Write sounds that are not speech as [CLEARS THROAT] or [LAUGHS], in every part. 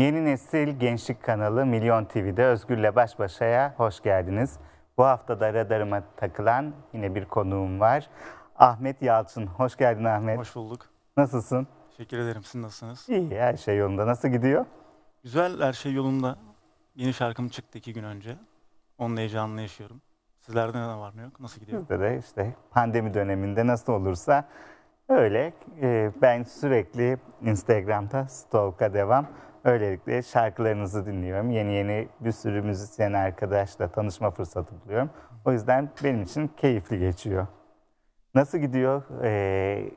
Yeni Nesil Gençlik kanalı Milyon TV'de Özgür'le baş başaya hoş geldiniz. Bu hafta da radarıma takılan yine bir konuğum var. Ahmet Yalçın. Hoş geldin Ahmet. Hoş bulduk. Nasılsın? Teşekkür ederim. Siz nasılsınız? İyi, her şey yolunda. Nasıl gidiyor? Güzel, her şey yolunda. Yeni şarkım çıktı iki gün önce. Onun heyecanını yaşıyorum. Sizlerde ne var ne yok? Nasıl gidiyor? Bizde de işte pandemi döneminde nasıl olursa öyle. Ee, ben sürekli Instagram'da stalk'a devam. Öylelikle şarkılarınızı dinliyorum. Yeni yeni bir sürü müzisyen arkadaşla tanışma fırsatı buluyorum. O yüzden benim için keyifli geçiyor. Nasıl gidiyor? Ee,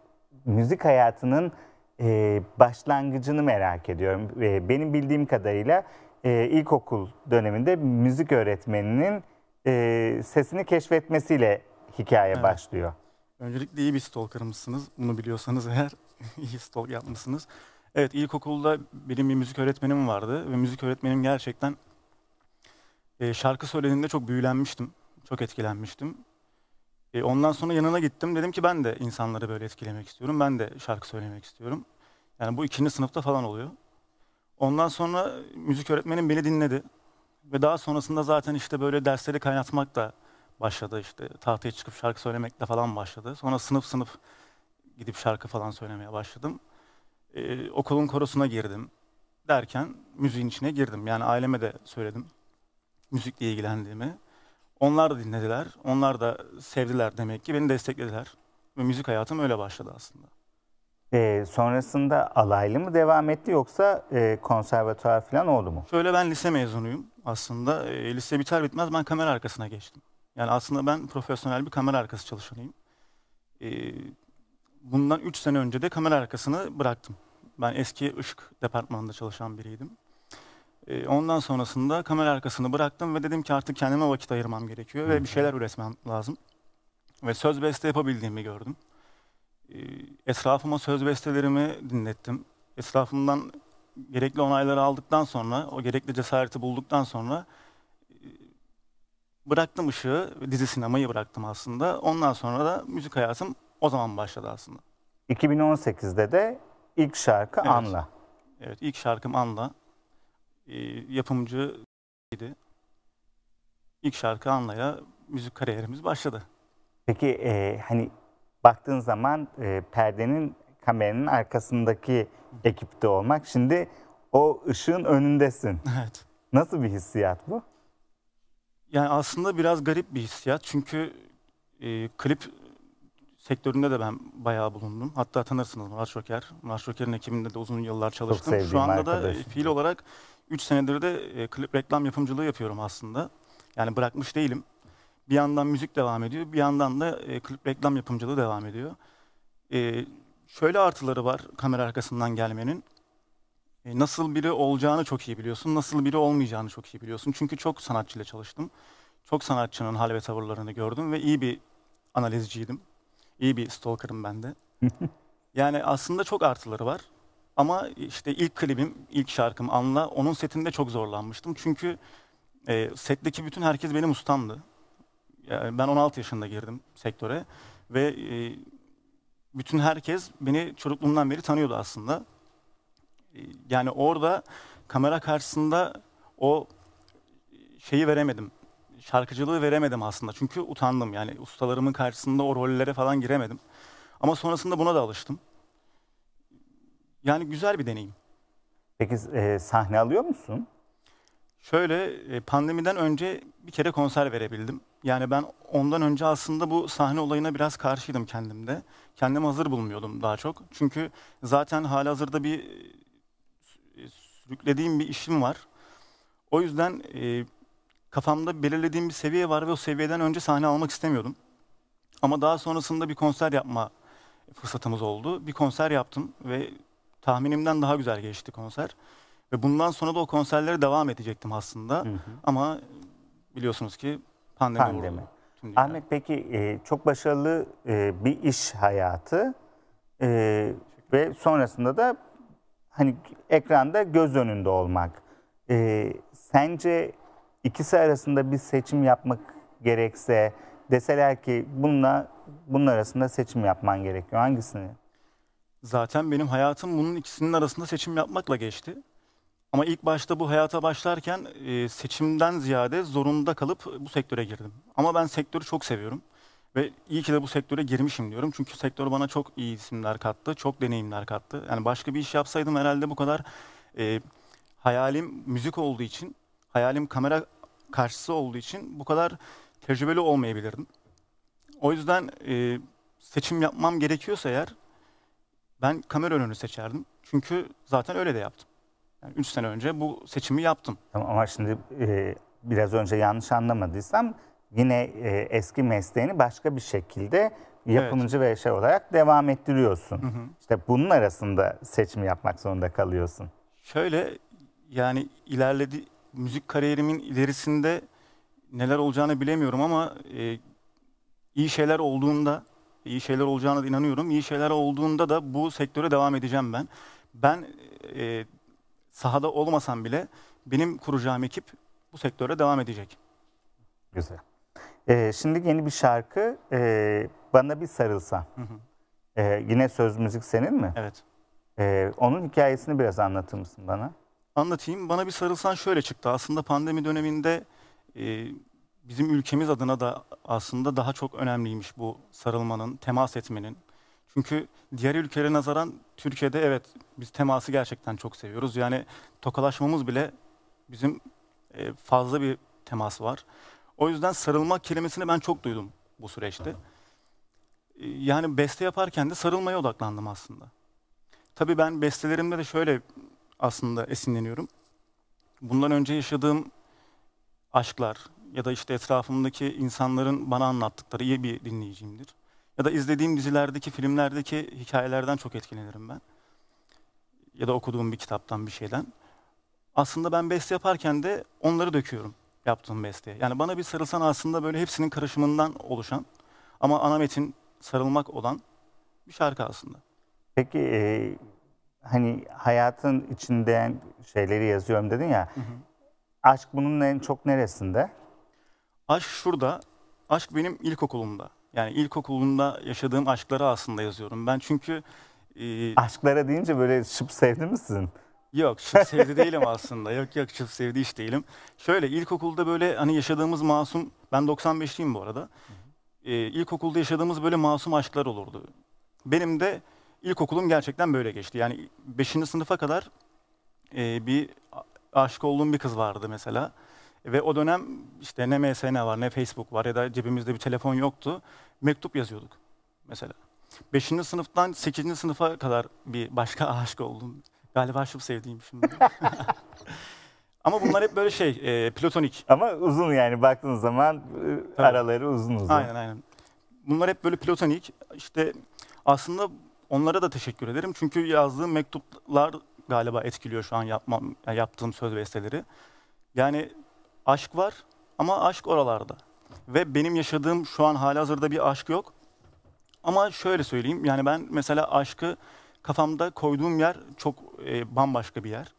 müzik hayatının e, başlangıcını merak ediyorum. E, benim bildiğim kadarıyla e, ilkokul döneminde müzik öğretmeninin e, sesini keşfetmesiyle hikaye evet. başlıyor. Öncelikle iyi bir stalker'mışsınız. Bunu biliyorsanız eğer [LAUGHS] iyi stalk yapmışsınız. Evet ilkokulda benim bir müzik öğretmenim vardı ve müzik öğretmenim gerçekten e, şarkı söylediğinde çok büyülenmiştim. Çok etkilenmiştim. E, ondan sonra yanına gittim. Dedim ki ben de insanları böyle etkilemek istiyorum. Ben de şarkı söylemek istiyorum. Yani bu ikinci sınıfta falan oluyor. Ondan sonra müzik öğretmenim beni dinledi. Ve daha sonrasında zaten işte böyle dersleri kaynatmak da başladı işte. Tahtaya çıkıp şarkı söylemekle falan başladı. Sonra sınıf sınıf gidip şarkı falan söylemeye başladım e, okulun korosuna girdim derken müziğin içine girdim. Yani aileme de söyledim müzikle ilgilendiğimi. Onlar da dinlediler, onlar da sevdiler demek ki, beni desteklediler. Ve müzik hayatım öyle başladı aslında. Ee, sonrasında alaylı mı devam etti yoksa e, konservatuar falan oldu mu? Şöyle ben lise mezunuyum aslında. E, lise biter bitmez ben kamera arkasına geçtim. Yani aslında ben profesyonel bir kamera arkası çalışanıyım. E, bundan 3 sene önce de kamera arkasını bıraktım. Ben eski ışık departmanında çalışan biriydim. E, ondan sonrasında kamera arkasını bıraktım ve dedim ki artık kendime vakit ayırmam gerekiyor ve bir şeyler üretmem lazım. Ve söz beste yapabildiğimi gördüm. E, etrafıma söz bestelerimi dinlettim. Etrafımdan gerekli onayları aldıktan sonra, o gerekli cesareti bulduktan sonra e, bıraktım ışığı, dizi sinemayı bıraktım aslında. Ondan sonra da müzik hayatım o zaman başladı aslında. 2018'de de İlk şarkı evet. Anla. Evet ilk şarkım Anla. E, yapımcı idi. İlk şarkı Anla'ya müzik kariyerimiz başladı. Peki e, hani baktığın zaman e, perdenin kameranın arkasındaki ekipte olmak şimdi o ışığın önündesin. [LAUGHS] Evet. Nasıl bir hissiyat bu? Yani aslında biraz garip bir hissiyat çünkü e, klip sektöründe de ben bayağı bulundum. Hatta tanırsınız Marşoker. Marşoker'in ekibinde de uzun yıllar çalıştım. Şu anda da e, fiil olarak 3 senedir de e, klip reklam yapımcılığı yapıyorum aslında. Yani bırakmış değilim. Bir yandan müzik devam ediyor, bir yandan da e, klip reklam yapımcılığı devam ediyor. şöyle artıları var kamera arkasından gelmenin. nasıl biri olacağını çok iyi biliyorsun, nasıl biri olmayacağını çok iyi biliyorsun. Çünkü çok sanatçıyla çalıştım. Çok sanatçının hal ve tavırlarını gördüm ve iyi bir analizciydim. İyi bir stalker'ım ben de. [LAUGHS] yani aslında çok artıları var. Ama işte ilk klibim, ilk şarkım Anla, onun setinde çok zorlanmıştım. Çünkü e, setteki bütün herkes benim ustamdı. Yani ben 16 yaşında girdim sektöre ve e, bütün herkes beni çocukluğumdan beri tanıyordu aslında. E, yani orada kamera karşısında o şeyi veremedim şarkıcılığı veremedim aslında. Çünkü utandım yani ustalarımın karşısında o rollere falan giremedim. Ama sonrasında buna da alıştım. Yani güzel bir deneyim. Peki e, sahne alıyor musun? Şöyle e, pandemiden önce bir kere konser verebildim. Yani ben ondan önce aslında bu sahne olayına biraz karşıydım kendimde. Kendimi hazır bulmuyordum daha çok. Çünkü zaten hazırda bir e, e, sürüklediğim bir işim var. O yüzden e, kafamda belirlediğim bir seviye var ve o seviyeden önce sahne almak istemiyordum. Ama daha sonrasında bir konser yapma fırsatımız oldu. Bir konser yaptım ve tahminimden daha güzel geçti konser. Ve bundan sonra da o konserlere devam edecektim aslında. Hı hı. Ama biliyorsunuz ki pandemi, pandemi. vurdu. Ahmet peki e, çok başarılı e, bir iş hayatı e, ve sonrasında da hani ekranda göz önünde olmak. E, sence ikisi arasında bir seçim yapmak gerekse deseler ki bununla bunun arasında seçim yapman gerekiyor hangisini? Zaten benim hayatım bunun ikisinin arasında seçim yapmakla geçti. Ama ilk başta bu hayata başlarken e, seçimden ziyade zorunda kalıp bu sektöre girdim. Ama ben sektörü çok seviyorum. Ve iyi ki de bu sektöre girmişim diyorum. Çünkü sektör bana çok iyi isimler kattı, çok deneyimler kattı. Yani başka bir iş yapsaydım herhalde bu kadar e, hayalim müzik olduğu için hayalim kamera karşısı olduğu için bu kadar tecrübeli olmayabilirdim. O yüzden e, seçim yapmam gerekiyorsa eğer ben kamera önünü seçerdim. Çünkü zaten öyle de yaptım. Yani 3 sene önce bu seçimi yaptım. ama şimdi e, biraz önce yanlış anlamadıysam yine e, eski mesleğini başka bir şekilde yapımcı evet. ve şey olarak devam ettiriyorsun. Hı hı. İşte bunun arasında seçim yapmak zorunda kalıyorsun. Şöyle yani ilerledi müzik kariyerimin ilerisinde neler olacağını bilemiyorum ama e, iyi şeyler olduğunda, iyi şeyler olacağına da inanıyorum. İyi şeyler olduğunda da bu sektöre devam edeceğim ben. Ben e, sahada olmasam bile benim kuracağım ekip bu sektöre devam edecek. Güzel. Ee, şimdi yeni bir şarkı e, Bana Bir Sarılsan. Hı hı. Ee, yine söz müzik senin mi? Evet. Ee, onun hikayesini biraz anlatır mısın bana? anlatayım. Bana bir sarılsan şöyle çıktı. Aslında pandemi döneminde e, bizim ülkemiz adına da aslında daha çok önemliymiş bu sarılmanın, temas etmenin. Çünkü diğer ülkelere nazaran Türkiye'de evet biz teması gerçekten çok seviyoruz. Yani tokalaşmamız bile bizim e, fazla bir temas var. O yüzden sarılma kelimesini ben çok duydum bu süreçte. E, yani beste yaparken de sarılmaya odaklandım aslında. Tabii ben bestelerimde de şöyle aslında esinleniyorum. Bundan önce yaşadığım aşklar ya da işte etrafımdaki insanların bana anlattıkları iyi bir dinleyicimdir. Ya da izlediğim dizilerdeki, filmlerdeki hikayelerden çok etkilenirim ben. Ya da okuduğum bir kitaptan bir şeyden. Aslında ben beste yaparken de onları döküyorum yaptığım besteye. Yani bana bir sarılsan aslında böyle hepsinin karışımından oluşan ama ana metin sarılmak olan bir şarkı aslında. Peki hani hayatın içinde şeyleri yazıyorum dedin ya. Hı hı. Aşk bunun en çok neresinde? Aşk şurada. Aşk benim ilkokulumda. Yani ilkokulumda yaşadığım aşkları aslında yazıyorum. Ben çünkü... E... Aşklara deyince böyle şıp sevdi misin? Yok şıp sevdi [LAUGHS] değilim aslında. Yok yok şıp sevdi hiç değilim. Şöyle ilkokulda böyle hani yaşadığımız masum... Ben 95'liyim bu arada. Hı hı. E, ilkokulda yaşadığımız böyle masum aşklar olurdu. Benim de ilkokulum gerçekten böyle geçti. Yani 5. sınıfa kadar e, bir aşık olduğum bir kız vardı mesela. Ve o dönem işte ne MSN var ne Facebook var ya da cebimizde bir telefon yoktu. Mektup yazıyorduk mesela. 5. sınıftan 8. sınıfa kadar bir başka [LAUGHS] aşık oldum. Galiba şu sevdiğim şimdi. [LAUGHS] Ama bunlar hep böyle şey, e, platonik. Ama uzun yani baktığın zaman e, araları uzun uzun. Aynen aynen. Bunlar hep böyle platonik. İşte aslında Onlara da teşekkür ederim. Çünkü yazdığım mektuplar galiba etkiliyor şu an yapmam, yaptığım söz besteleri. Yani aşk var ama aşk oralarda. Ve benim yaşadığım şu an hazırda bir aşk yok. Ama şöyle söyleyeyim. Yani ben mesela aşkı kafamda koyduğum yer çok e, bambaşka bir yer.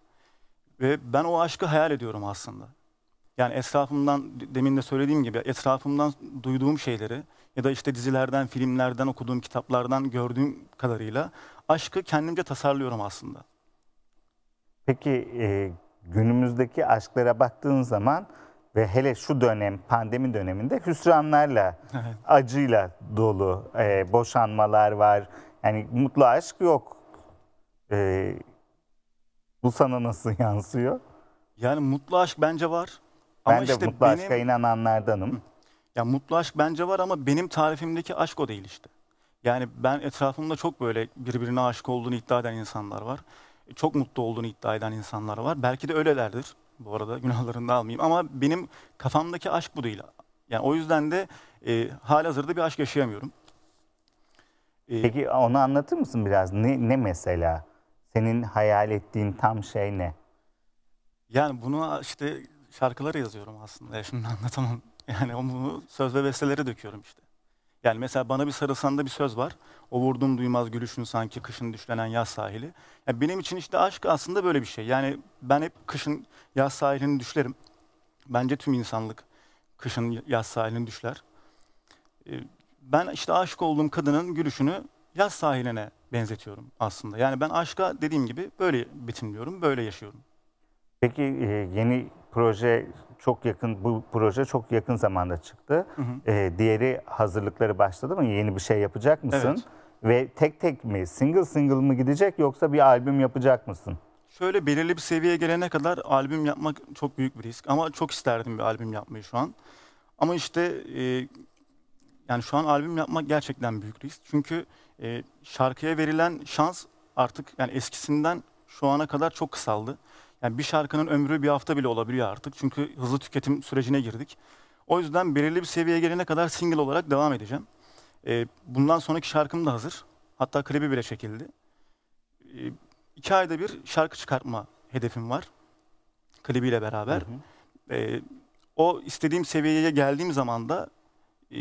Ve ben o aşkı hayal ediyorum aslında. Yani etrafımdan demin de söylediğim gibi etrafımdan duyduğum şeyleri ya da işte dizilerden, filmlerden, okuduğum kitaplardan gördüğüm kadarıyla aşkı kendimce tasarlıyorum aslında. Peki e, günümüzdeki aşklara baktığın zaman ve hele şu dönem pandemi döneminde hüsranlarla, acıyla dolu e, boşanmalar var. Yani mutlu aşk yok. E, bu sana nasıl [LAUGHS] yansıyor? Yani mutlu aşk bence var ama ben de işte mutlu benim... aşka inananlardanım. Ya mutlu aşk bence var ama benim tarifimdeki aşk o değil işte. Yani ben etrafımda çok böyle birbirine aşık olduğunu iddia eden insanlar var. Çok mutlu olduğunu iddia eden insanlar var. Belki de öylelerdir. Bu arada günahlarını da almayayım. Ama benim kafamdaki aşk bu değil. Yani o yüzden de e, halihazırda bir aşk yaşayamıyorum. E, Peki onu anlatır mısın biraz? Ne, ne mesela? Senin hayal ettiğin tam şey ne? Yani bunu işte şarkıları yazıyorum aslında. Ya şimdi [LAUGHS] anlatamam. Yani onu söz ve besteleri döküyorum işte. Yani mesela bana bir sarılsanda bir söz var. O vurdum duymaz gülüşün sanki kışın düşlenen yaz sahili. Yani benim için işte aşk aslında böyle bir şey. Yani ben hep kışın yaz sahilini düşlerim. Bence tüm insanlık kışın yaz sahilini düşler. Ee, ben işte aşık olduğum kadının gülüşünü yaz sahiline benzetiyorum aslında. Yani ben aşka dediğim gibi böyle betimliyorum, böyle yaşıyorum. Peki e, yeni proje çok yakın bu proje çok yakın zamanda çıktı. Hı hı. E, diğeri hazırlıkları başladı mı? Yeni bir şey yapacak mısın? Evet. Ve tek tek mi, single single mı gidecek yoksa bir albüm yapacak mısın? Şöyle belirli bir seviyeye gelene kadar albüm yapmak çok büyük bir risk. Ama çok isterdim bir albüm yapmayı şu an. Ama işte e, yani şu an albüm yapmak gerçekten büyük risk. Çünkü e, şarkıya verilen şans artık yani eskisinden şu ana kadar çok kısaldı. Yani bir şarkının ömrü bir hafta bile olabiliyor artık. Çünkü hızlı tüketim sürecine girdik. O yüzden belirli bir seviyeye gelene kadar single olarak devam edeceğim. E, bundan sonraki şarkım da hazır. Hatta klibi bile çekildi. E, iki ayda bir şarkı çıkartma hedefim var. Klibiyle beraber. Hı hı. E, o istediğim seviyeye geldiğim zaman da e,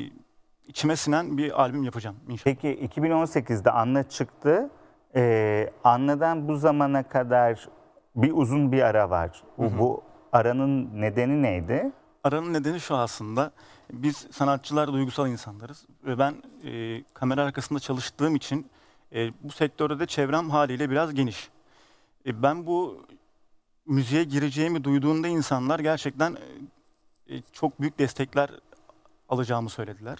içime sinen bir albüm yapacağım inşallah. Peki 2018'de Anna çıktı. Ee, Anna'dan bu zamana kadar bir uzun bir ara var. Bu, bu aranın nedeni neydi? Aranın nedeni şu aslında. Biz sanatçılar duygusal insanlarız. Ve ben e, kamera arkasında çalıştığım için e, bu sektörde de çevrem haliyle biraz geniş. E, ben bu müziğe gireceğimi duyduğunda insanlar gerçekten e, e çok büyük destekler alacağımı söylediler.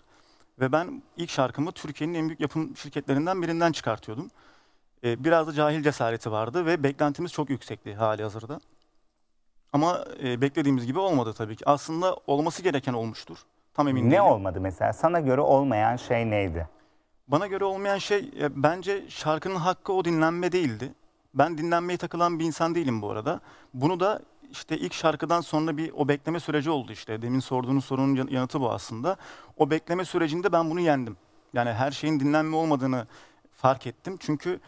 Ve ben ilk şarkımı Türkiye'nin en büyük yapım şirketlerinden birinden çıkartıyordum. E, biraz da cahil cesareti vardı ve beklentimiz çok yüksekti hali hazırda. Ama e, beklediğimiz gibi olmadı tabii ki. Aslında olması gereken olmuştur. Tam emin Ne değilim. olmadı mesela? Sana göre olmayan şey neydi? Bana göre olmayan şey e, bence şarkının hakkı o dinlenme değildi. Ben dinlenmeye takılan bir insan değilim bu arada. Bunu da işte ilk şarkıdan sonra bir o bekleme süreci oldu işte. Demin sorduğunuz sorunun yanıtı bu aslında. O bekleme sürecinde ben bunu yendim. Yani her şeyin dinlenme olmadığını fark ettim. Çünkü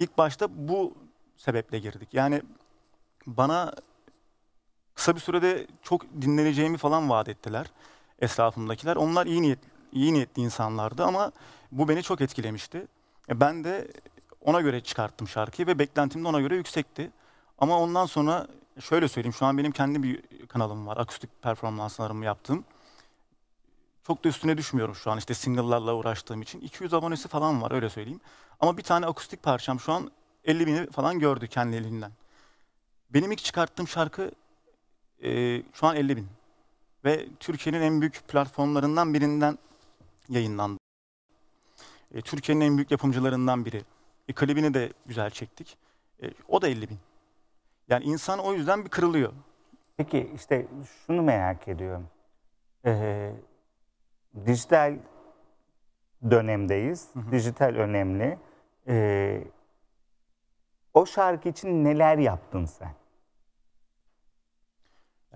ilk başta bu sebeple girdik. Yani bana kısa bir sürede çok dinleneceğimi falan vaat ettiler etrafımdakiler. Onlar iyi niyet iyi niyetli insanlardı ama bu beni çok etkilemişti. E, ben de ona göre çıkarttım şarkıyı ve beklentim de ona göre yüksekti. Ama ondan sonra şöyle söyleyeyim şu an benim kendi bir kanalım var. Akustik performanslarımı yaptım. Çok da üstüne düşmüyorum şu an işte single'larla uğraştığım için. 200 abonesi falan var öyle söyleyeyim. Ama bir tane akustik parçam şu an 50 bini falan gördü kendi elinden. Benim ilk çıkarttığım şarkı e, şu an 50 bin. Ve Türkiye'nin en büyük platformlarından birinden yayınlandı. E, Türkiye'nin en büyük yapımcılarından biri. E, klibini de güzel çektik. E, o da 50 bin. Yani insan o yüzden bir kırılıyor. Peki işte şunu merak ediyorum. Ee, dijital dönemdeyiz. Hı hı. Dijital önemli. Ee, o şarkı için neler yaptın sen?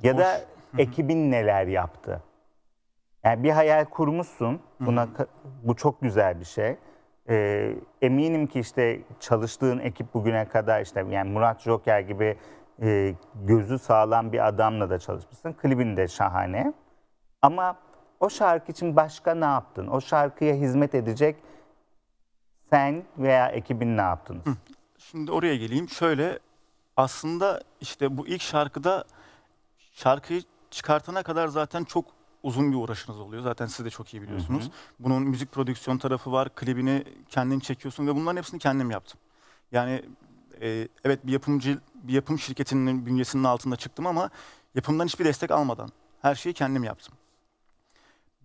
ya da ekibin neler yaptı? Yani bir hayal kurmuşsun. Buna bu çok güzel bir şey. Ee, eminim ki işte çalıştığın ekip bugüne kadar işte yani Murat Joker gibi e, gözü sağlam bir adamla da çalışmışsın. Klibin de şahane. Ama o şarkı için başka ne yaptın? O şarkıya hizmet edecek sen veya ekibin ne yaptınız? Şimdi oraya geleyim. Şöyle aslında işte bu ilk şarkıda şarkıyı çıkartana kadar zaten çok uzun bir uğraşınız oluyor. Zaten siz de çok iyi biliyorsunuz. Hı hı. Bunun müzik prodüksiyon tarafı var. Klibini kendin çekiyorsun ve bunların hepsini kendim yaptım. Yani e, evet bir yapımcı bir yapım şirketinin bünyesinin altında çıktım ama yapımdan hiçbir destek almadan her şeyi kendim yaptım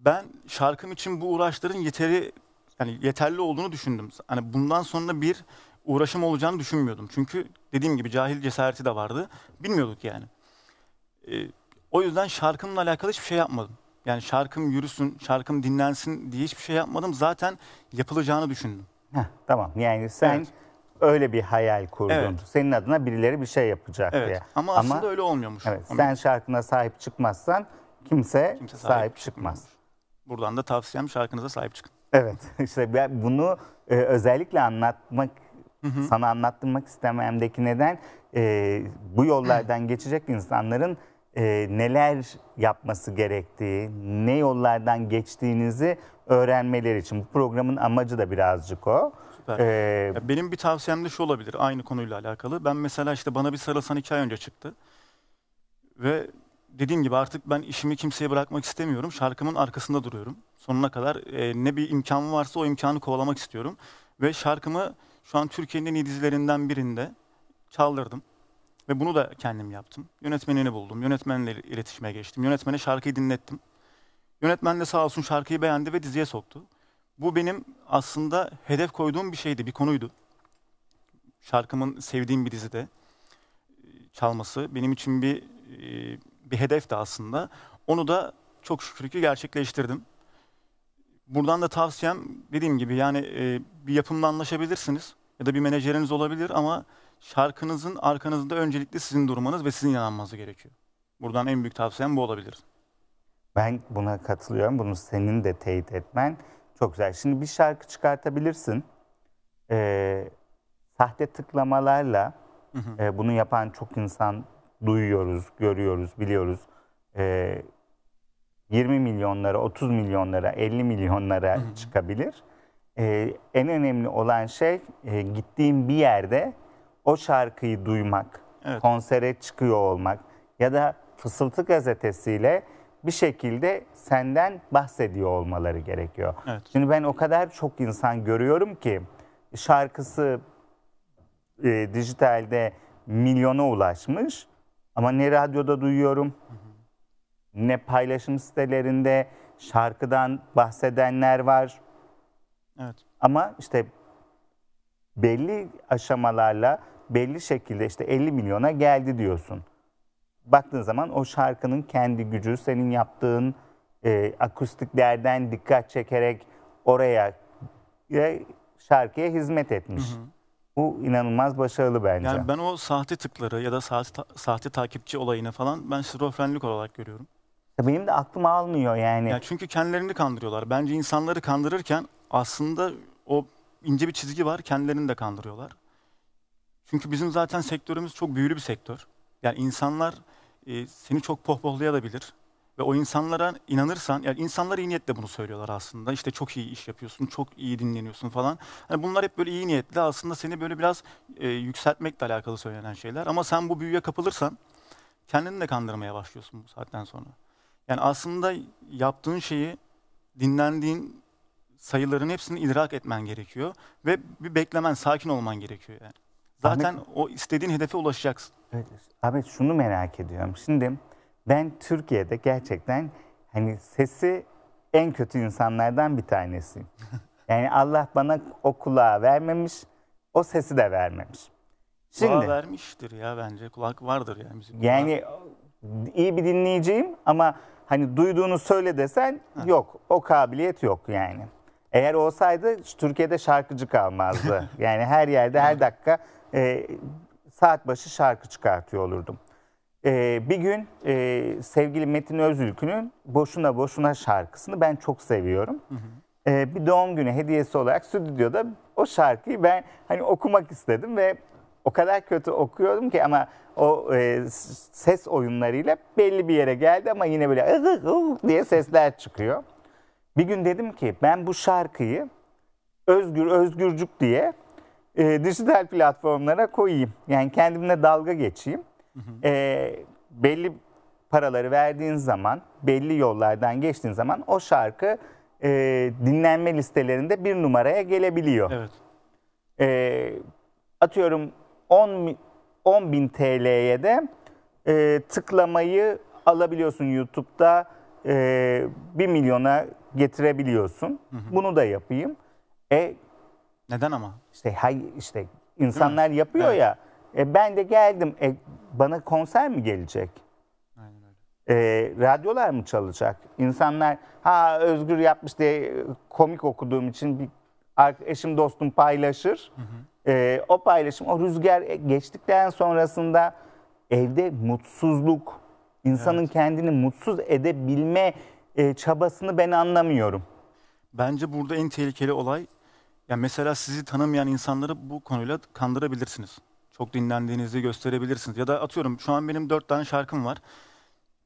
ben şarkım için bu uğraşların yeteri yani yeterli olduğunu düşündüm. Hani bundan sonra bir uğraşım olacağını düşünmüyordum. Çünkü dediğim gibi cahil cesareti de vardı. Bilmiyorduk yani. Ee, o yüzden şarkımla alakalı hiçbir şey yapmadım. Yani şarkım yürüsün, şarkım dinlensin diye hiçbir şey yapmadım. Zaten yapılacağını düşündüm. Heh, tamam yani sen evet. öyle bir hayal kurdun. Evet. Senin adına birileri bir şey yapacak evet. diye. Ama, Ama aslında öyle olmuyormuş. Evet, Sen şarkına sahip çıkmazsan kimse, kimse sahip, sahip çıkmaz. Buradan da tavsiyem şarkınıza sahip çıkın. Evet [LAUGHS] işte ben bunu e, özellikle anlatmak Hı hı. Sana anlattırmak istememdeki neden e, bu yollardan [CLEARS THROAT] geçecek insanların e, neler yapması gerektiği, ne yollardan geçtiğinizi öğrenmeleri için. Bu programın amacı da birazcık o. Süper. Ee, Benim bir tavsiyem de şu olabilir aynı konuyla alakalı. Ben mesela işte bana bir sarılsan iki ay önce çıktı. Ve dediğim gibi artık ben işimi kimseye bırakmak istemiyorum. Şarkımın arkasında duruyorum. Sonuna kadar e, ne bir imkanım varsa o imkanı kovalamak istiyorum. Ve şarkımı şu an Türkiye'nin en iyi dizilerinden birinde çaldırdım. Ve bunu da kendim yaptım. Yönetmenini buldum. Yönetmenle iletişime geçtim. Yönetmene şarkıyı dinlettim. Yönetmen de sağ olsun şarkıyı beğendi ve diziye soktu. Bu benim aslında hedef koyduğum bir şeydi, bir konuydu. Şarkımın sevdiğim bir dizide e, çalması benim için bir e, bir hedef de aslında. Onu da çok şükür ki gerçekleştirdim. Buradan da tavsiyem dediğim gibi yani e, bir yapımla anlaşabilirsiniz ya da bir menajeriniz olabilir ama şarkınızın arkanızda öncelikli sizin durmanız ve sizin inanmanız gerekiyor. Buradan en büyük tavsiyem bu olabilir. Ben buna katılıyorum. Bunu senin de teyit etmen çok güzel. Şimdi bir şarkı çıkartabilirsin. Ee, sahte tıklamalarla hı hı. E, bunu yapan çok insan duyuyoruz, görüyoruz, biliyoruz. E, ee, 20 milyonlara, 30 milyonlara, 50 milyonlara çıkabilir. E, en önemli olan şey e, gittiğim bir yerde o şarkıyı duymak, evet. konsere çıkıyor olmak ya da Fısıltı gazetesiyle bir şekilde senden bahsediyor olmaları gerekiyor. Evet. Şimdi ben o kadar çok insan görüyorum ki şarkısı e, dijitalde milyona ulaşmış ama ne radyoda duyuyorum, ne paylaşım sitelerinde şarkıdan bahsedenler var. Evet. Ama işte belli aşamalarla belli şekilde işte 50 milyona geldi diyorsun. Baktığın zaman o şarkının kendi gücü, senin yaptığın e, akustiklerden dikkat çekerek oraya e, şarkıya hizmet etmiş. Hı hı. Bu inanılmaz başarılı bence. Yani ben o sahte tıkları ya da sahte, sahte takipçi olayını falan ben şizofrenlik olarak görüyorum. Benim de aklım almıyor yani. Yani çünkü kendilerini kandırıyorlar. Bence insanları kandırırken aslında o ince bir çizgi var. Kendilerini de kandırıyorlar. Çünkü bizim zaten sektörümüz çok büyülü bir sektör. Yani insanlar e, seni çok pohpohlayabilir. Ve o insanlara inanırsan, yani insanlar iyi niyetle bunu söylüyorlar aslında. İşte çok iyi iş yapıyorsun, çok iyi dinleniyorsun falan. Hani bunlar hep böyle iyi niyetli aslında seni böyle biraz e, yükseltmekle alakalı söylenen şeyler. Ama sen bu büyüye kapılırsan kendini de kandırmaya başlıyorsun bu saatten sonra. Yani aslında yaptığın şeyi, dinlendiğin sayıların hepsini idrak etmen gerekiyor. Ve bir beklemen, sakin olman gerekiyor yani. Zaten Ahmet, o istediğin hedefe ulaşacaksın. Evet, Ahmet şunu merak ediyorum. Şimdi ben Türkiye'de gerçekten hani sesi en kötü insanlardan bir tanesiyim. [LAUGHS] Yani Allah bana o kulağı vermemiş, o sesi de vermemiş. Şimdi, kulağı vermiştir ya bence. Kulak vardır yani müzik. Kulağı. Yani iyi bir dinleyiciyim ama hani duyduğunu söyle desen Heh. yok. O kabiliyet yok yani. Eğer olsaydı Türkiye'de şarkıcı kalmazdı. [LAUGHS] yani her yerde her dakika e, saat başı şarkı çıkartıyor olurdum. Ee, bir gün e, sevgili Metin Özülkü'nün Boşuna Boşuna şarkısını ben çok seviyorum. Hı hı. Ee, bir doğum günü hediyesi olarak stüdyoda o şarkıyı ben hani okumak istedim ve o kadar kötü okuyordum ki ama o e, ses oyunlarıyla belli bir yere geldi ama yine böyle ıh, ıh, diye sesler çıkıyor. Bir gün dedim ki ben bu şarkıyı özgür özgürcük diye e, dijital platformlara koyayım. Yani kendimle dalga geçeyim. Hı E, ee, belli paraları verdiğin zaman, belli yollardan geçtiğin zaman o şarkı e, dinlenme listelerinde bir numaraya gelebiliyor. Evet. E, atıyorum 10 10 bin TL'ye de e, tıklamayı alabiliyorsun YouTube'da e, 1 milyona getirebiliyorsun. Hı hı. Bunu da yapayım. E neden ama? İşte hay işte insanlar yapıyor evet. ya. E, ben de geldim. E, bana konser mi gelecek? Aynen öyle. E, radyolar mı çalacak? İnsanlar ha Özgür yapmış diye e, komik okuduğum için bir eşim dostum paylaşır. Hı hı. E, o paylaşım, o rüzgar e, geçtikten sonrasında evde mutsuzluk, insanın evet. kendini mutsuz edebilme e, çabasını ben anlamıyorum. Bence burada en tehlikeli olay, yani mesela sizi tanımayan insanları bu konuyla kandırabilirsiniz çok dinlendiğinizi gösterebilirsiniz. Ya da atıyorum şu an benim dört tane şarkım var.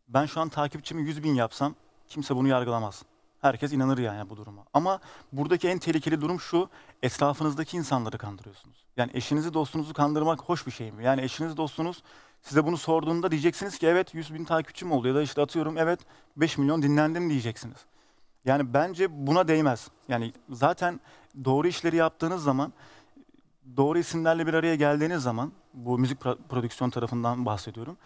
Ben şu an takipçimi 100 bin yapsam kimse bunu yargılamaz. Herkes inanır yani bu duruma. Ama buradaki en tehlikeli durum şu, etrafınızdaki insanları kandırıyorsunuz. Yani eşinizi dostunuzu kandırmak hoş bir şey mi? Yani eşiniz dostunuz size bunu sorduğunda diyeceksiniz ki evet 100 bin takipçim oldu ya da işte atıyorum evet 5 milyon dinlendim diyeceksiniz. Yani bence buna değmez. Yani zaten doğru işleri yaptığınız zaman doğru isimlerle bir araya geldiğiniz zaman bu müzik prodüksiyon tarafından bahsediyorum.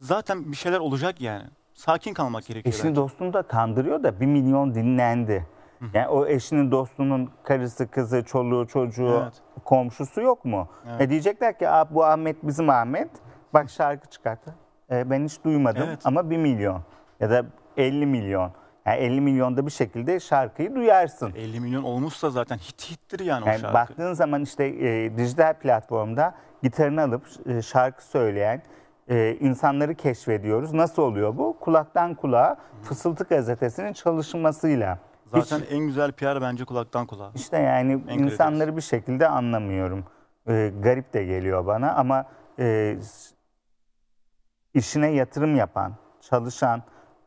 Zaten bir şeyler olacak yani. Sakin kalmak gerekiyor. Eşini bence. dostunu da kandırıyor da bir milyon dinlendi. Hı. Yani o eşinin dostunun karısı, kızı, çoluğu, çocuğu, Evet. komşusu yok mu? Evet. E diyecekler ki Aa, bu Ahmet bizim Ahmet. Bak şarkı çıkarttı. E, ben hiç duymadım Evet. ama bir milyon ya da 50 milyon. Yani 50 milyonda bir şekilde şarkıyı duyarsın. 50 milyon olmuşsa zaten hit hittir yani, yani o şarkı. Baktığın zaman işte e, dijital platformda gitarını alıp e, şarkı söyleyen e, insanları keşfediyoruz. Nasıl oluyor bu? Kulaktan kulağa Fısıltı Gazetesi'nin çalışmasıyla. Zaten Hiç, en güzel PR bence kulaktan kulağa. İşte yani en insanları kredisi. bir şekilde anlamıyorum. E, garip de geliyor bana ama e, işine yatırım yapan, çalışan,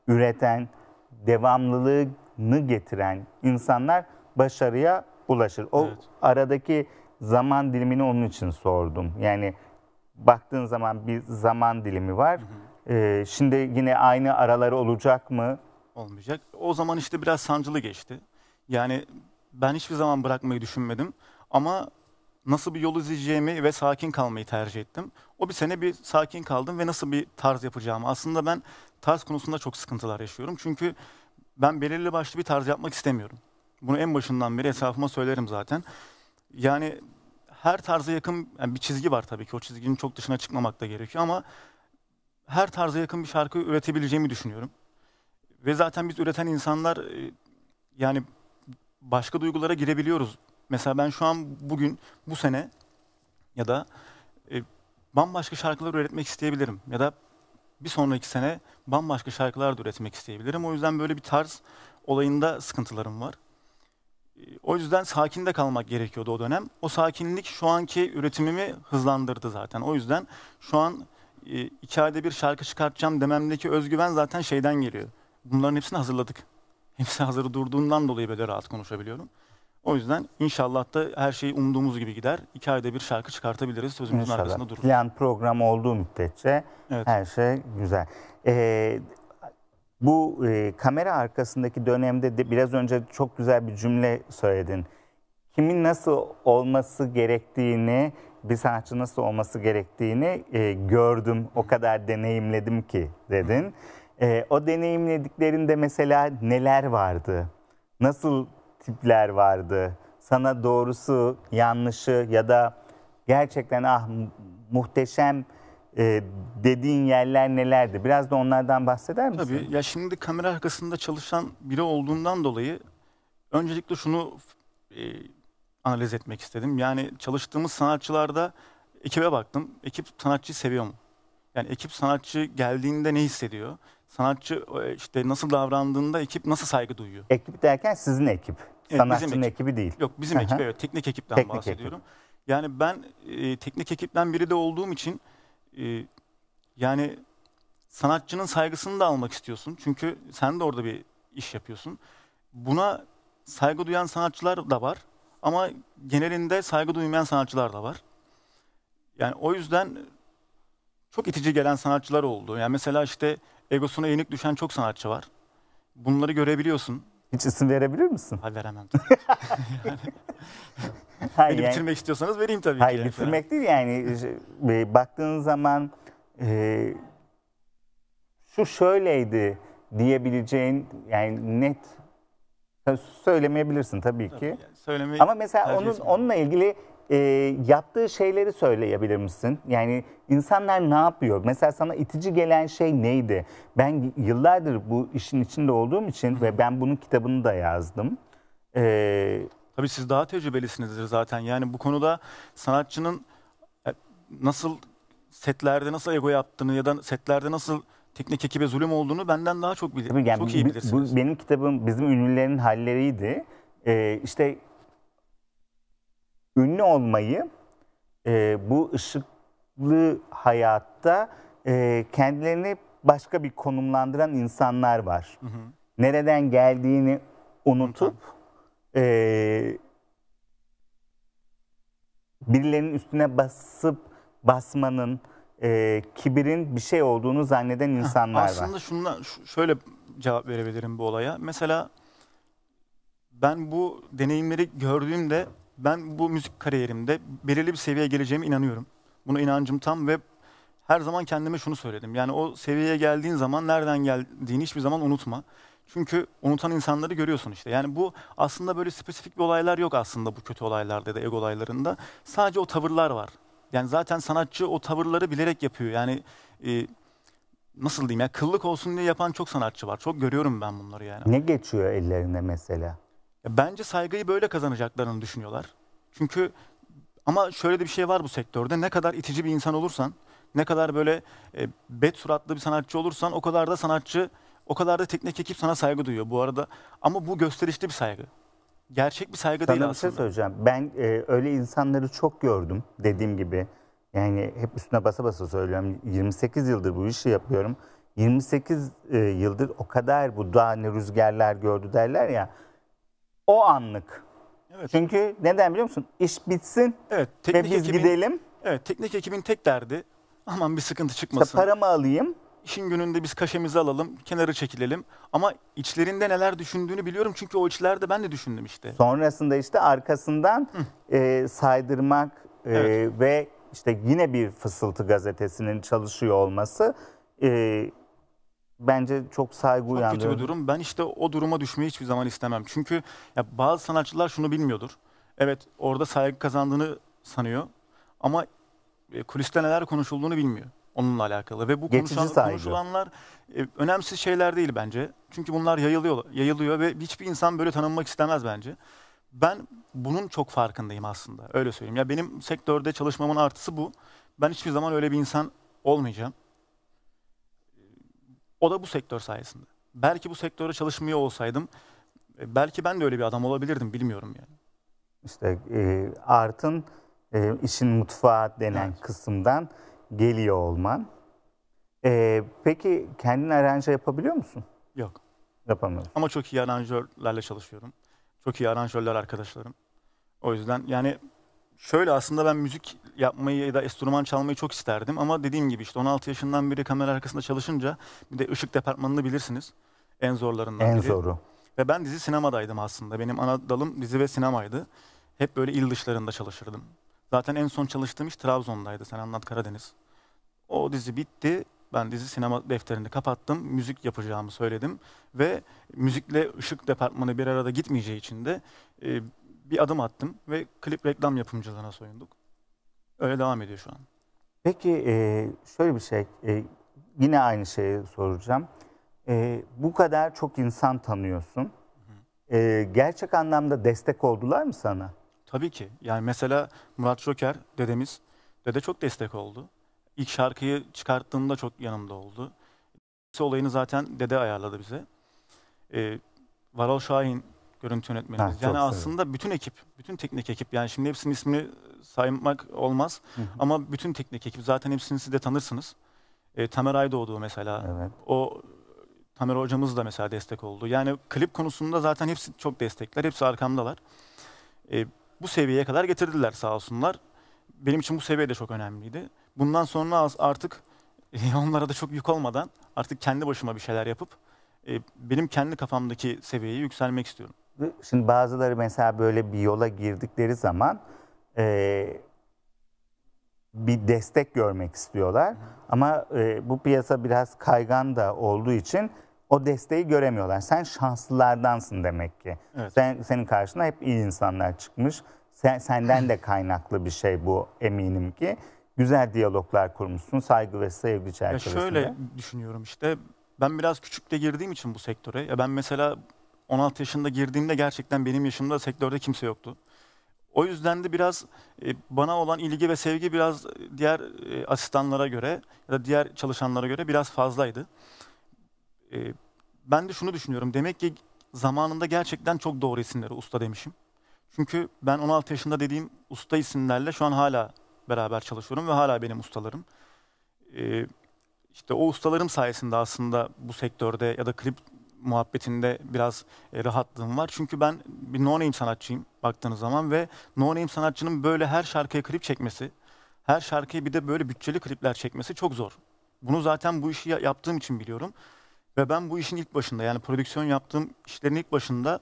üreten, devamlılığını getiren insanlar başarıya ulaşır. O evet. aradaki zaman dilimini onun için sordum. Yani baktığın zaman bir zaman dilimi var. Hı hı. Ee, şimdi yine aynı araları olacak mı? Olmayacak. O zaman işte biraz sancılı geçti. Yani ben hiçbir zaman bırakmayı düşünmedim. Ama nasıl bir yol izleyeceğimi ve sakin kalmayı tercih ettim. O bir sene bir sakin kaldım ve nasıl bir tarz yapacağımı. Aslında ben tarz konusunda çok sıkıntılar yaşıyorum. Çünkü ben belirli başlı bir tarz yapmak istemiyorum. Bunu en başından beri hesabıma söylerim zaten. Yani her tarza yakın yani bir çizgi var tabii ki. O çizginin çok dışına çıkmamak da gerekiyor ama her tarza yakın bir şarkı üretebileceğimi düşünüyorum. Ve zaten biz üreten insanlar e, yani başka duygulara girebiliyoruz Mesela ben şu an bugün, bu sene ya da e, bambaşka şarkılar üretmek isteyebilirim. Ya da bir sonraki sene bambaşka şarkılar da üretmek isteyebilirim. O yüzden böyle bir tarz olayında sıkıntılarım var. E, o yüzden sakinde kalmak gerekiyordu o dönem. O sakinlik şu anki üretimimi hızlandırdı zaten. O yüzden şu an e, iki ayda bir şarkı çıkartacağım dememdeki özgüven zaten şeyden geliyor. Bunların hepsini hazırladık. Hepsi hazır durduğundan dolayı böyle rahat konuşabiliyorum. O yüzden inşallah da her şey umduğumuz gibi gider. İki ayda bir şarkı çıkartabiliriz. Sözümüzün İnşallah. arkasında dururuz. Plan program olduğu müddetçe evet. her şey güzel. Ee, bu e, kamera arkasındaki dönemde de biraz önce çok güzel bir cümle söyledin. Kimin nasıl olması gerektiğini, bir sanatçı nasıl olması gerektiğini e, gördüm, o kadar deneyimledim ki dedin. E, o deneyimlediklerinde mesela neler vardı? Nasıl tipler vardı. Sana doğrusu, yanlışı ya da gerçekten ah muhteşem e, dediğin yerler nelerdi? Biraz da onlardan bahseder misin? Tabii. Ya şimdi kamera arkasında çalışan biri olduğundan dolayı öncelikle şunu e, analiz etmek istedim. Yani çalıştığımız sanatçılarda ekibe baktım. Ekip sanatçıyı seviyor mu? Yani ekip sanatçı geldiğinde ne hissediyor? sanatçı e, işte nasıl davrandığında ekip nasıl saygı duyuyor? Ekip derken sizin ekip. Evet, Sanatçının bizim ekip. ekibi değil. Yok bizim ekip evet teknik ekipten teknik bahsediyorum. Ekip. Yani ben e, teknik ekipten biri de olduğum için e, yani sanatçının saygısını da almak istiyorsun. Çünkü sen de orada bir iş yapıyorsun. Buna saygı duyan sanatçılar da var ama genelinde saygı duymayan sanatçılar da var. Yani o yüzden çok itici gelen sanatçılar oldu. Yani mesela işte egosuna yenik düşen çok sanatçı var. Bunları görebiliyorsun. Hiç isim verebilir misin? Hayır veremem. yani, [LAUGHS] Hayır, beni yani, istiyorsanız vereyim tabii hayır, ki. Hayır bitirmek değil yani. baktığın zaman e, şu şöyleydi diyebileceğin yani net söylemeyebilirsin tabii, tabii ki. Yani Ama mesela onun onunla ilgili e, yaptığı şeyleri söyleyebilir misin? Yani insanlar ne yapıyor? Mesela sana itici gelen şey neydi? Ben yıllardır bu işin içinde olduğum için ve ben bunun kitabını da yazdım. E, Tabii siz daha tecrübelisinizdir zaten. Yani bu konuda sanatçının e, nasıl setlerde nasıl ego yaptığını ya da setlerde nasıl teknik ekibe zulüm olduğunu benden daha çok bilirim. Yani çok iyi bilirsiniz. Bu, benim kitabım bizim ünlülerin halleriydi. Ee, işte ünlü olmayı e, bu ışıklı hayatta e, kendilerini başka bir konumlandıran insanlar var. Hı hı. Nereden geldiğini unutup e, birilerinin üstüne basıp basmanın e, kibirin bir şey olduğunu zanneden insanlar Aslında var. Aslında şunla, şöyle cevap verebilirim bu olaya. Mesela ben bu deneyimleri gördüğümde ben bu müzik kariyerimde belirli bir seviyeye geleceğime inanıyorum. Buna inancım tam ve her zaman kendime şunu söyledim. Yani o seviyeye geldiğin zaman nereden geldiğini hiçbir zaman unutma. Çünkü unutan insanları görüyorsun işte. Yani bu aslında böyle spesifik bir olaylar yok aslında bu kötü olaylarda ya da ego olaylarında. Sadece o tavırlar var. Yani zaten sanatçı o tavırları bilerek yapıyor. Yani e, nasıl diyeyim ya kıllık olsun diye yapan çok sanatçı var. Çok görüyorum ben bunları yani. Ne geçiyor ellerinde mesela? Bence saygıyı böyle kazanacaklarını düşünüyorlar. Çünkü ama şöyle de bir şey var bu sektörde. Ne kadar itici bir insan olursan, ne kadar böyle e, bet suratlı bir sanatçı olursan o kadar da sanatçı, o kadar da teknik ekip sana saygı duyuyor bu arada. Ama bu gösterişli bir saygı. Gerçek bir saygı Sana değil bir şey aslında. şey söyleyeceğim. Ben e, öyle insanları çok gördüm dediğim gibi. Yani hep üstüne basa basa söylüyorum. 28 yıldır bu işi yapıyorum. 28 e, yıldır o kadar bu daha ne rüzgarlar gördü derler ya o anlık. Evet. Çünkü neden biliyor musun? İş bitsin evet, ve biz ekibin, gidelim. Evet, teknik ekibin tek derdi aman bir sıkıntı çıkmasın. İşte paramı alayım. İşin gününde biz kaşemizi alalım, kenarı çekilelim. Ama içlerinde neler düşündüğünü biliyorum çünkü o içlerde ben de düşündüm işte. Sonrasında işte arkasından e, saydırmak e, evet. ve işte yine bir Fısıltı gazetesinin çalışıyor olması e, bence çok saygı çok kötü bir durum. Ben işte o duruma düşmeyi hiçbir zaman istemem. Çünkü ya bazı sanatçılar şunu bilmiyordur. Evet orada saygı kazandığını sanıyor ama e, kuliste neler konuşulduğunu bilmiyor onunla alakalı ve bu konuşan, konuşulanlar e, önemsiz şeyler değil bence. Çünkü bunlar yayılıyor yayılıyor ve hiçbir insan böyle tanınmak istemez bence. Ben bunun çok farkındayım aslında. Öyle söyleyeyim. Ya benim sektörde çalışmamın artısı bu. Ben hiçbir zaman öyle bir insan olmayacağım. O da bu sektör sayesinde. Belki bu sektörde çalışmıyor olsaydım, e, belki ben de öyle bir adam olabilirdim, bilmiyorum yani. İşte e, artın e, işin mutfağı denen evet. kısımdan geliyor olman. E, peki kendin aranje yapabiliyor musun? Yok. Yapamıyorum. Ama çok iyi aranjörlerle çalışıyorum. Çok iyi aranjörler arkadaşlarım. O yüzden yani Şöyle aslında ben müzik yapmayı ya da enstrüman çalmayı çok isterdim ama dediğim gibi işte 16 yaşından beri kamera arkasında çalışınca bir de ışık departmanını bilirsiniz. En zorlarından en biri. En zoru. Ve ben dizi sinemadaydım aslında. Benim ana dalım dizi ve sinemaydı. Hep böyle il dışlarında çalışırdım. Zaten en son çalıştığım iş Trabzon'daydı. Sen anlat Karadeniz. O dizi bitti. Ben dizi sinema defterini kapattım. Müzik yapacağımı söyledim. Ve müzikle ışık departmanı bir arada gitmeyeceği için de e, bir adım attım ve klip reklam yapımcılığına soyunduk. Öyle devam ediyor şu an. Peki e, şöyle bir şey, e, yine aynı şeyi soracağım. E, bu kadar çok insan tanıyorsun. E, gerçek anlamda destek oldular mı sana? Tabii ki. Yani mesela Murat Joker dedemiz, dede çok destek oldu. İlk şarkıyı çıkarttığımda çok yanımda oldu. Olayını zaten dede ayarladı bize. E, Varol Şahin görüntü yönetmenimiz. Ha, yani aslında severim. bütün ekip, bütün teknik ekip yani şimdi hepsinin ismini saymak olmaz Hı-hı. ama bütün teknik ekip zaten hepsini siz de tanırsınız. E, Tamer Aydoğdu mesela. Evet. O Tamer hocamız da mesela destek oldu. Yani klip konusunda zaten hepsi çok destekler. Hepsi arkamdalar. E, bu seviyeye kadar getirdiler sağ olsunlar. Benim için bu seviye de çok önemliydi. Bundan sonra artık [LAUGHS] e, onlara da çok yük olmadan artık kendi başıma bir şeyler yapıp e, benim kendi kafamdaki seviyeye yükselmek istiyorum. Şimdi bazıları mesela böyle bir yola girdikleri zaman e, bir destek görmek istiyorlar. Ama e, bu piyasa biraz kaygan da olduğu için o desteği göremiyorlar. Sen şanslılardansın demek ki. Evet. Sen senin karşına hep iyi insanlar çıkmış. Sen senden de kaynaklı bir şey bu eminim ki. Güzel diyaloglar kurmuşsun saygı ve sevgi çerçevesinde. Ya şöyle düşünüyorum işte ben biraz küçükte girdiğim için bu sektöre. Ya ben mesela 16 yaşında girdiğimde gerçekten benim yaşımda sektörde kimse yoktu. O yüzden de biraz e, bana olan ilgi ve sevgi biraz e, diğer e, asistanlara göre ya da diğer çalışanlara göre biraz fazlaydı. ben de şunu düşünüyorum. Demek ki zamanında gerçekten çok doğru isimleri usta demişim. Çünkü ben 16 yaşında dediğim usta isimlerle şu an hala beraber çalışıyorum ve hala benim ustalarım. İşte o ustalarım sayesinde aslında bu sektörde ya da klip muhabbetinde biraz e, rahatlığım var. Çünkü ben bir no-name sanatçıyım baktığınız zaman ve no-name sanatçının böyle her şarkıya klip çekmesi, her şarkıya bir de böyle bütçeli klipler çekmesi çok zor. Bunu zaten bu işi yaptığım için biliyorum. Ve ben bu işin ilk başında yani prodüksiyon yaptığım işlerin ilk başında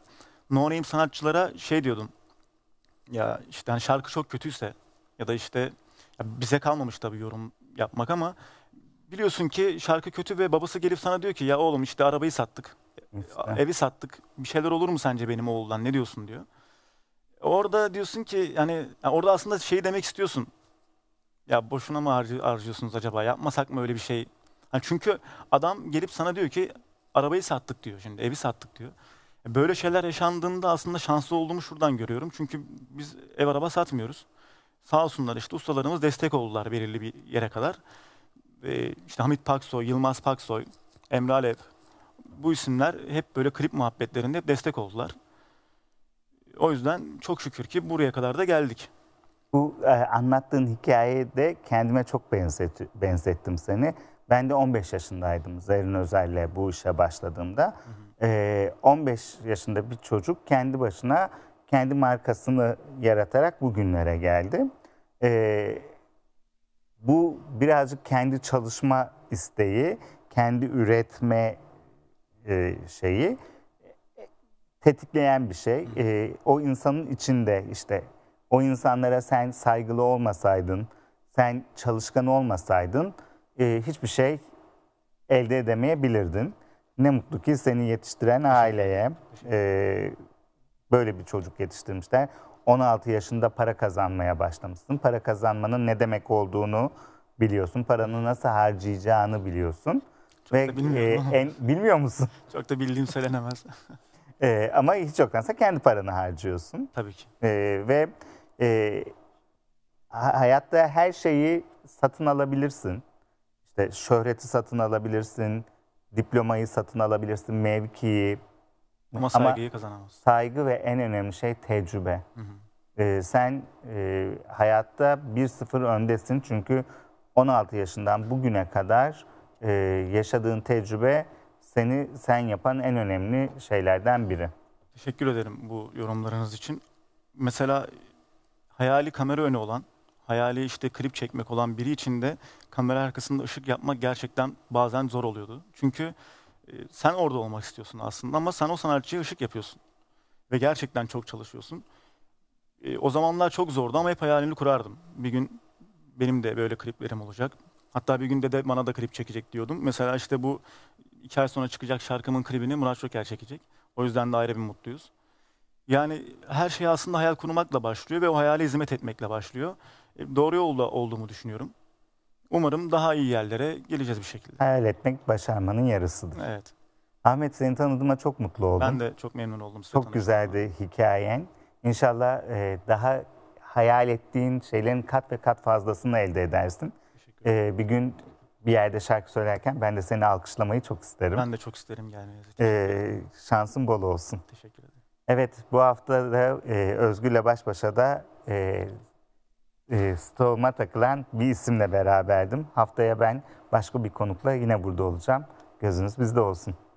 no-name sanatçılara şey diyordum. Ya işte hani şarkı çok kötüyse ya da işte ya bize kalmamış tabii yorum yapmak ama biliyorsun ki şarkı kötü ve babası gelip sana diyor ki ya oğlum işte arabayı sattık. İşte. Evi sattık. Bir şeyler olur mu sence benim oğuldan? Ne diyorsun diyor. Orada diyorsun ki yani orada aslında şey demek istiyorsun. Ya boşuna mı harcı, harcıyorsunuz acaba? Yapmasak mı öyle bir şey? Hani çünkü adam gelip sana diyor ki arabayı sattık diyor şimdi. Evi sattık diyor. Böyle şeyler yaşandığında aslında şanslı olduğumu şuradan görüyorum. Çünkü biz ev araba satmıyoruz. Sağ olsunlar işte ustalarımız destek oldular belirli bir yere kadar. Ee, işte Hamit Paksoy, Yılmaz Paksoy, Emre Alev, bu isimler hep böyle klip muhabbetlerinde hep destek oldular. O yüzden çok şükür ki buraya kadar da geldik. Bu e, anlattığın hikayede kendime çok benzet, benzettim seni. Ben de 15 yaşındaydım Zerrin Özel'le bu işe başladığımda. Hı hı. E, 15 yaşında bir çocuk kendi başına kendi markasını yaratarak bugünlere geldi. E, bu birazcık kendi çalışma isteği, kendi üretme e, şeyi e, tetikleyen bir şey. E, o insanın içinde işte o insanlara sen saygılı olmasaydın, sen çalışkan olmasaydın hiçbir şey elde edemeyebilirdin. Ne mutlu ki seni yetiştiren aileye böyle bir çocuk yetiştirmişler. 16 yaşında para kazanmaya başlamışsın. Para kazanmanın ne demek olduğunu biliyorsun. Paranı nasıl harcayacağını biliyorsun. Çok Ve, da bilmiyorum. E, en, bilmiyor musun? [LAUGHS] Çok da bildiğim söylenemez. [LAUGHS] e, ama hiç yoktansa kendi paranı harcıyorsun. Tabii ki. E, ve e, hayatta her şeyi satın alabilirsin. İşte şöhreti satın alabilirsin, diplomayı satın alabilirsin, mevkiyi. Ama saygıyı Ama kazanamazsın. Saygı ve en önemli şey tecrübe. Hı hı. Ee, sen e, hayatta bir sıfır öndesin çünkü 16 yaşından bugüne kadar e, yaşadığın tecrübe seni sen yapan en önemli şeylerden biri. Teşekkür ederim bu yorumlarınız için. Mesela hayali kamera önü olan, hayali işte klip çekmek olan biri için de kamera arkasında ışık yapmak gerçekten bazen zor oluyordu. Çünkü e, sen orada olmak istiyorsun aslında ama sen o sanatçıya ışık yapıyorsun. Ve gerçekten çok çalışıyorsun. E, o zamanlar çok zordu ama hep hayalini kurardım. Bir gün benim de böyle kliplerim olacak. Hatta bir günde de bana da klip çekecek diyordum. Mesela işte bu iki ay sonra çıkacak şarkımın klibini Murat Şoker çekecek. O yüzden de ayrı bir mutluyuz. Yani her şey aslında hayal kurmakla başlıyor ve o hayale hizmet etmekle başlıyor. E, doğru yolda olduğumu düşünüyorum. Umarım daha iyi yerlere geleceğiz bir şekilde. Hayal etmek başarmanın yarısıdır. Evet. Ahmet seni tanıdığıma çok mutlu oldum. Ben de çok memnun oldum. Size çok güzeldi ama. hikayen. İnşallah e, daha hayal ettiğin şeylerin kat ve kat fazlasını elde edersin. Ee, bir gün bir yerde şarkı söylerken ben de seni alkışlamayı çok isterim. Ben de çok isterim gelmeye. Ee, şansın bol olsun. Teşekkür ederim. Evet bu hafta da e, Özgür'le baş başa da e, e, stoğuma takılan bir isimle beraberdim. Haftaya ben başka bir konukla yine burada olacağım. Gözünüz bizde olsun.